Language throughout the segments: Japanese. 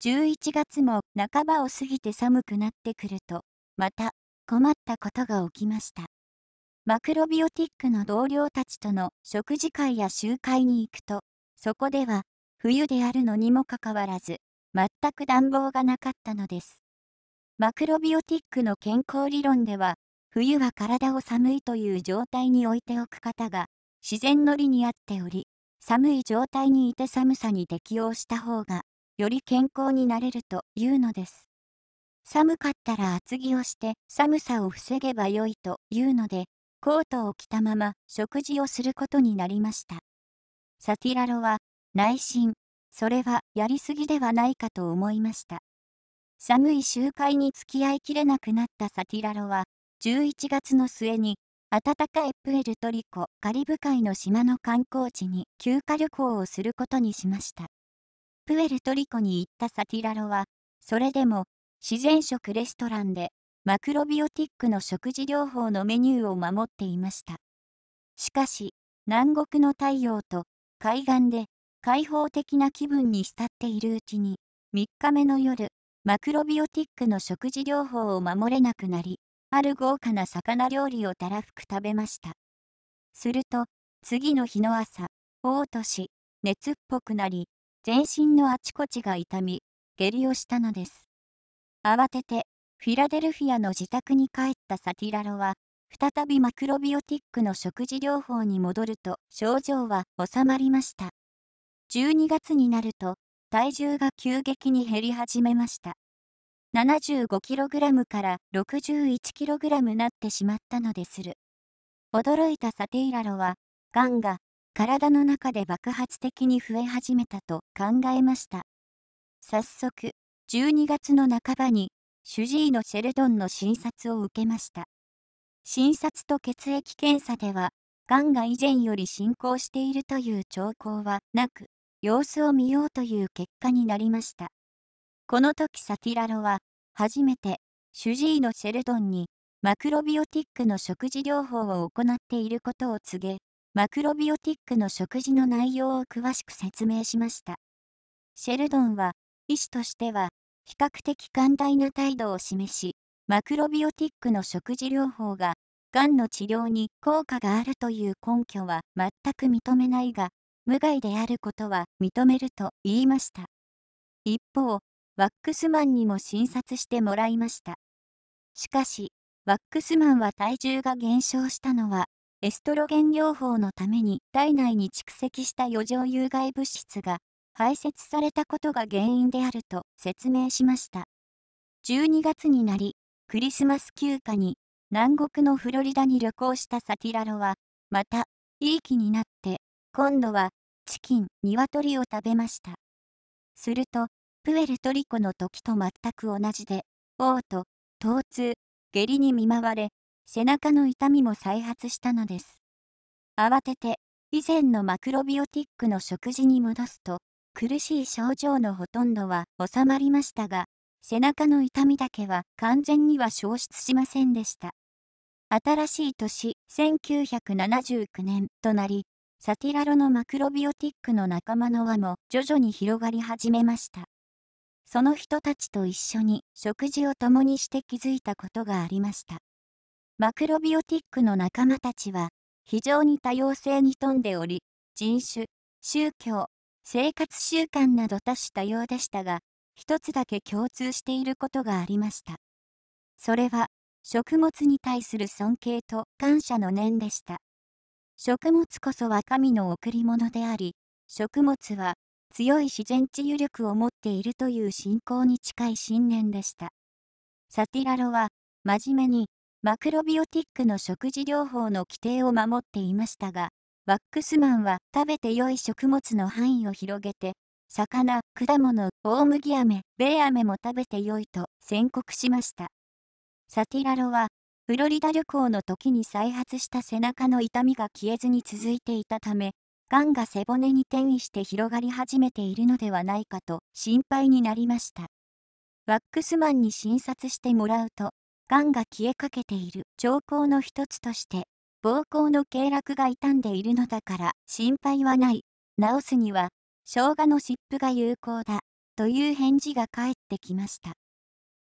11月も半ばを過ぎて寒くなってくると、また困ったことが起きました。マクロビオティックの同僚たちとの食事会や集会に行くと、そこでは冬であるのにもかかわらず、全く暖房がなかったのです。マクロビオティックの健康理論では、冬は体を寒いという状態に置いておく方が、自然の理にあっており、寒い状態にいて寒さに適応した方がより健康になれるというのです。寒かったら厚着をして寒さを防げばよいというので、コートを着たまま食事をすることになりました。サティラロは内心、それはやりすぎではないかと思いました。寒い集会に付き合いきれなくなったサティラロは、11月の末に暖かいプエルトリコ・カリブ海の島の観光地に休暇旅行をすることにしました。プエルトリコに行ったサティラロは、それでも、自然食レストランで、マクロビオティックの食事療法のメニューを守っていました。しかし、南国の太陽と海岸で開放的な気分に浸っているうちに、3日目の夜、マクロビオティックの食事療法を守れなくなり、ある豪華な魚料理をたらふく食べました。すると、次の日の朝、嘔吐し、熱っぽくなり、全身のあちこちが痛み、下痢をしたのです。慌てて、フィラデルフィアの自宅に帰ったサティラロは、再びマクロビオティックの食事療法に戻ると症状は収まりました。12月になると、体重が急激に減り始めました。75kg から 61kg なってしまったのでする。驚いたサティラロは、がんが体の中で爆発的に増え始めたと考えました。早速、12月の半ばに、主治医のシェルドンの診察を受けました。診察と血液検査では、がんが以前より進行しているという兆候はなく、様子を見ようという結果になりました。この時サティラロは、初めて、主治医のシェルドンに、マクロビオティックの食事療法を行っていることを告げ、マクロビオティックの食事の内容を詳しく説明しました。シェルドンは、医師としては、比較的寛大な態度を示し、マクロビオティックの食事療法が、がんの治療に効果があるという根拠は全く認めないが、無害であることは認めると言いました。一方、ワックスマンにも診察してもらいました。しかし、ワックスマンは体重が減少したのはエストロゲン療法のために体内に蓄積した余剰有害物質が排泄されたことが原因であると説明しました。12月になり、クリスマス休暇に南国のフロリダに旅行したサティラロは、また、いい気になって、今度はチキン、鶏を食べました。すると、プエルトリコの時と全く同じで、嘔吐、疼痛、下痢に見舞われ、背中の痛みも再発したのです。慌てて、以前のマクロビオティックの食事に戻すと、苦しい症状のほとんどは収まりましたが、背中の痛みだけは完全には消失しませんでした。新しい年1979年となり、サティラロのマクロビオティックの仲間の輪も徐々に広がり始めました。その人たちと一緒に食事を共にして気づいたことがありました。マクロビオティックの仲間たちは非常に多様性に富んでおり、人種、宗教、生活習慣など多種多様でしたが、一つだけ共通していることがありました。それは、食物に対する尊敬と感謝の念でした。食物こそは神の贈り物であり、食物は強い自然治癒力を持っているという信仰に近い信念でした。サティラロは、真面目に、マクロビオティックの食事療法の規定を守っていましたが、ワックスマンは食べて良い食物の範囲を広げて、魚、果物、大麦飴、米飴も食べて良いと宣告しました。サティラロは、フロリダ旅行の時に再発した背中の痛みが消えずに続いていたため、がんが背骨に転移して広がり始めているのではないかと心配になりました。ワックスマンに診察してもらうと、がんが消えかけている兆候の一つとして、膀胱の経絡が傷んでいるのだから心配はない。治すには、生姜の湿布が有効だ、という返事が返ってきました。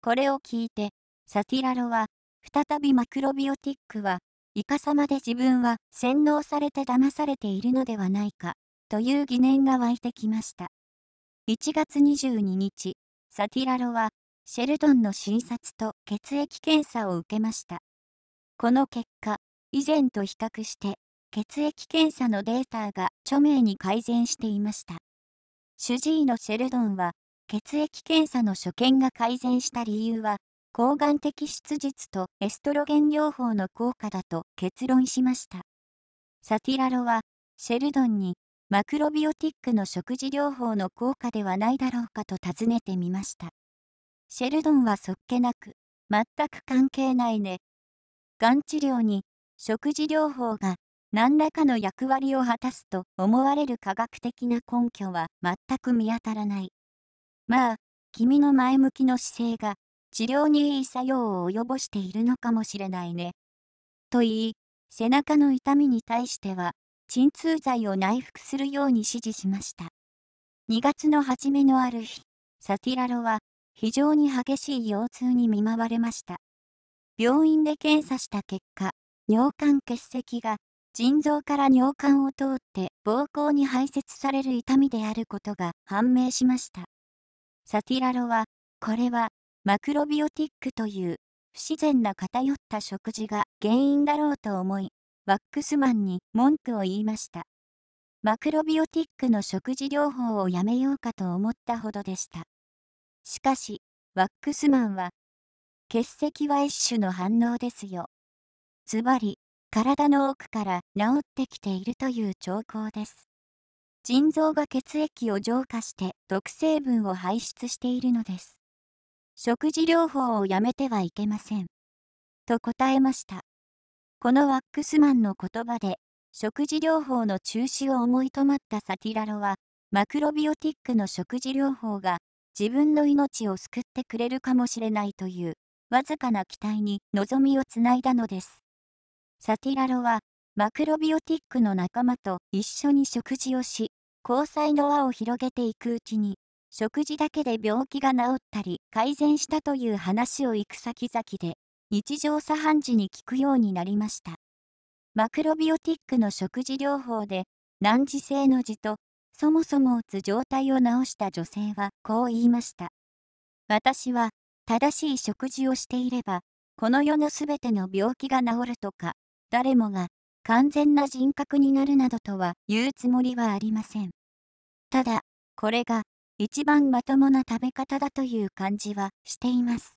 これを聞いて、サティラロは、再びマクロビオティックは、イカ様で自分は洗脳されて騙されているのではないか、という疑念が湧いてきました。1月22日、サティラロは、シェルドンの診察と血液検査を受けました。この結果、以前と比較して、血液検査のデータが著名に改善していました。主治医のシェルドンは、血液検査の所見が改善した理由は、抗がん的質実とエストロゲン療法の効果だと結論しました。サティラロは、シェルドンに、マクロビオティックの食事療法の効果ではないだろうかと尋ねてみました。シェルドンはそっけなく、全く関係ないね。がん治療に、食事療法が何らかの役割を果たすと思われる科学的な根拠は全く見当たらない。まあ、君の前向きの姿勢が治療にいい作用を及ぼしているのかもしれないね。と言い、背中の痛みに対しては、鎮痛剤を内服するように指示しました。2月の初めのある日、サティラロは非常に激しい腰痛に見舞われました。病院で検査した結果、尿管結石が腎臓から尿管を通って膀胱に排泄される痛みであることが判明しました。サティラロは、これはマクロビオティックという不自然な偏った食事が原因だろうと思い、ワックスマンに文句を言いました。マクロビオティックの食事療法をやめようかと思ったほどでした。しかし、ワックスマンは、欠席は一種の反応ですよ。ズバり、体の奥から治ってきているという兆候です。腎臓が血液を浄化して毒成分を排出しているのです。食事療法をやめてはいけません。と答えました。このワックスマンの言葉で、食事療法の中止を思いとまったサティラロは、マクロビオティックの食事療法が自分の命を救ってくれるかもしれないという、わずかな期待に望みをつないだのです。サティラロは、マクロビオティックの仲間と一緒に食事をし、交際の輪を広げていくうちに、食事だけで病気が治ったり改善したという話を行く先々で、日常茶飯事に聞くようになりました。マクロビオティックの食事療法で、難治性の痔とそもそもうつ状態を治した女性はこう言いました。私は正しい食事をしていれば、この世のすべての病気が治るとか、誰もが完全な人格になるなどとは言うつもりはありません。ただ、これが一番まともな食べ方だという感じはしています。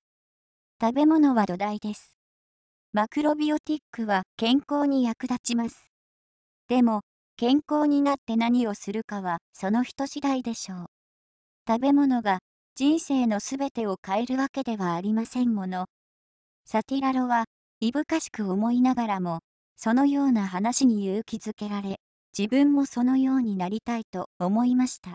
食べ物は土台です。マクロビオティックは健康に役立ちます。でも、健康になって何をするかはその人次第でしょう。食べ物が人生のすべてを変えるわけではありませんもの。サティラロはいぶかしく思いながらも、そのような話に勇気づけられ、自分もそのようになりたいと思いました。